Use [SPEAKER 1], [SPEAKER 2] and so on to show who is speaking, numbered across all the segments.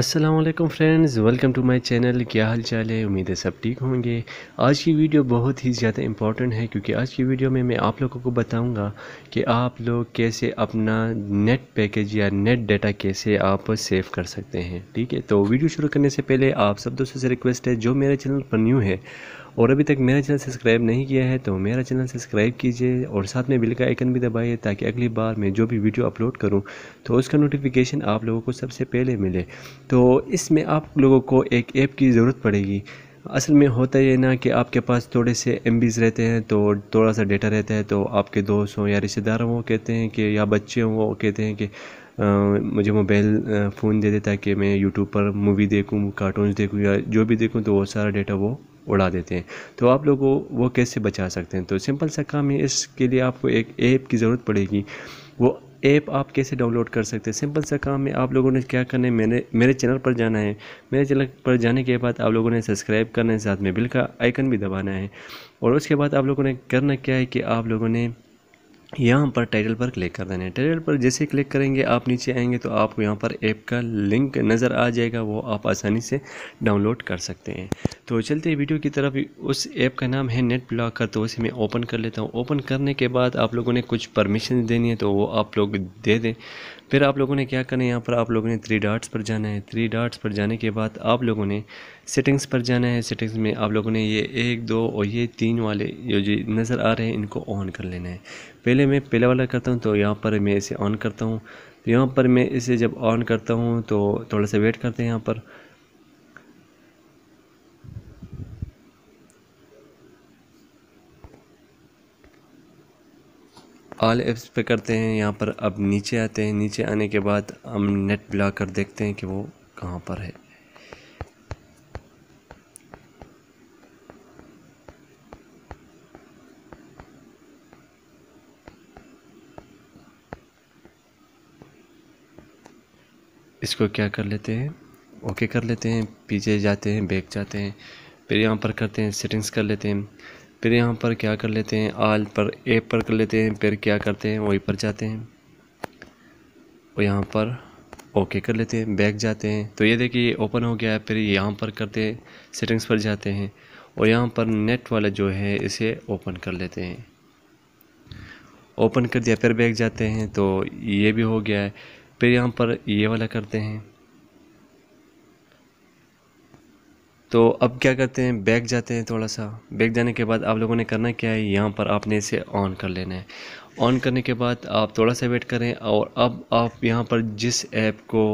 [SPEAKER 1] Aslam friends welcome to my channel क्या हाल चाल है उम्मीद है सब ठीक होंगे आज की वीडियो बहुत ही ज़्यादा इंपॉर्टेंट है क्योंकि आज की वीडियो में मैं आप लोगों को बताऊंगा कि आप लोग कैसे अपना नेट पैकेज या नेट डाटा कैसे आप सेव कर सकते हैं ठीक है तो वीडियो शुरू करने से पहले आप सब दोस्तों से रिक्वेस्ट है जो मेरे चैनल पर न्यू है और अभी तक मेरा चैनल सब्सक्राइब नहीं किया है तो मेरा चैनल सब्सक्राइब कीजिए और साथ में बिल का आइकन भी दबाइए ताकि अगली बार मैं जो भी वीडियो अपलोड करूँ तो उसका नोटिफिकेशन आप लोगों को सबसे पहले मिले तो इसमें आप लोगों को एक ऐप की ज़रूरत पड़ेगी असल में होता ये ना कि आपके पास थोड़े से एम रहते हैं तो थोड़ा सा डेटा रहता है तो आपके दोस्त हों या रिश्तेदार हों वो कहते हैं कि या बच्चे हों वो कहते हैं कि आ, मुझे मोबाइल फ़ोन दे दे ताकि मैं यूट्यूब पर मूवी देखूँ कार्टून देखूँ या जो भी देखूँ तो वो सारा डेटा वो उड़ा देते हैं तो आप लोगों वो कैसे बचा सकते हैं तो सिंपल सा काम है इसके लिए आपको एक ऐप की ज़रूरत पड़ेगी वो ऐप आप कैसे डाउनलोड कर सकते हैं सिंपल सा काम है आप लोगों ने क्या करना है मैंने मेरे चैनल पर जाना है मेरे चैनल पर जाने के बाद आप लोगों ने सब्सक्राइब करना है साथ में बिल का आइकन भी दबाना है और उसके बाद आप लोगों ने करना क्या है कि आप लोगों ने यहाँ पर टाइटल पर क्लिक कर देना है टाइटल पर जैसे क्लिक करेंगे आप नीचे आएंगे तो आपको यहाँ पर ऐप का लिंक नज़र आ जाएगा वो आप आसानी से डाउनलोड कर सकते हैं तो चलते हैं वीडियो की तरफ उस ऐप का नाम है नेट ब्लॉकर तो उसे मैं ओपन कर लेता हूँ ओपन करने के बाद आप लोगों ने कुछ परमिशन देनी है तो वो आप लोग दे दें फिर आप लोगों ने क्या करना है यहाँ पर आप लोगों ने थ्री डाट्स पर जाना है थ्री डाट्स पर जाने के बाद आप लोगों ने सेटिंग्स पर जाना है सेटिंग्स में आप लोगों ने ये एक दो और ये तीन वाले जो नज़र आ रहे हैं इनको ऑन कर लेना है पहले अगर मैं पहला वाला करता हूँ तो यहाँ पर मैं इसे ऑन करता हूँ तो यहाँ पर मैं इसे जब ऑन करता हूँ तो थोड़ा सा वेट करते हैं यहाँ पर ऑल एप्स पे करते हैं यहाँ पर अब नीचे आते हैं नीचे आने के बाद हम नेट ब्लॉकर देखते हैं कि वो कहाँ पर है इसको क्या कर लेते हैं ओके कर लेते हैं पीछे जाते हैं बैक जाते हैं फिर यहाँ पर करते हैं सेटिंग्स कर लेते हैं फिर यहाँ पर क्या कर लेते हैं आल पर ए पर कर लेते हैं फिर क्या करते हैं वहीं पर जाते हैं और यहाँ पर ओके कर लेते हैं बैक जाते हैं तो ये देखिए ओपन हो गया है फिर यहाँ पर करते हैं सेटिंग्स पर जाते हैं और यहाँ पर नेट वाला जो है इसे ओपन कर लेते हैं ओपन कर दिया फिर बैक जाते हैं तो ये भी हो गया है फिर यहाँ पर ये वाला करते हैं तो अब क्या करते हैं बैक जाते हैं थोड़ा सा बैक जाने के बाद आप लोगों ने करना क्या है यहाँ पर आपने इसे ऑन कर लेना है ऑन करने के बाद आप थोड़ा सा वेट करें और अब आप यहाँ पर जिस ऐप को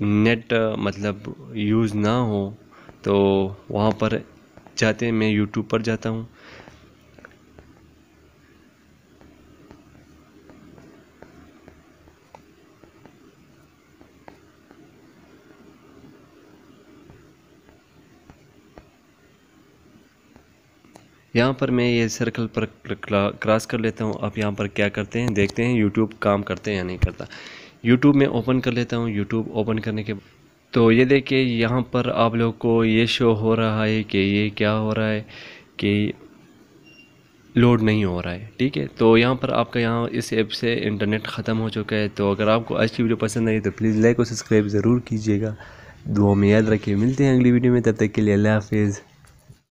[SPEAKER 1] नेट मतलब यूज़ ना हो तो वहाँ पर जाते हैं मैं यूट्यूब पर जाता हूँ यहाँ पर मैं ये सर्कल पर क्रॉस कर लेता हूँ आप यहाँ पर क्या करते हैं देखते हैं यूट्यूब काम करते हैं या नहीं करता यूट्यूब में ओपन कर लेता हूँ यूट्यूब ओपन करने के तो ये देखिए यहाँ पर आप लोग को ये शो हो रहा है कि ये क्या हो रहा है कि लोड नहीं हो रहा है ठीक है तो यहाँ पर आपका यहाँ इस ऐप से इंटरनेट ख़त्म हो चुका है तो अगर आपको आज की वीडियो पसंद आई तो प्लीज़ लाइक और सब्सक्राइब ज़रूर कीजिएगा दुआ में याद रखिए मिलते हैं अगली वीडियो में तब तक के लिए अल्लाह हाफिज़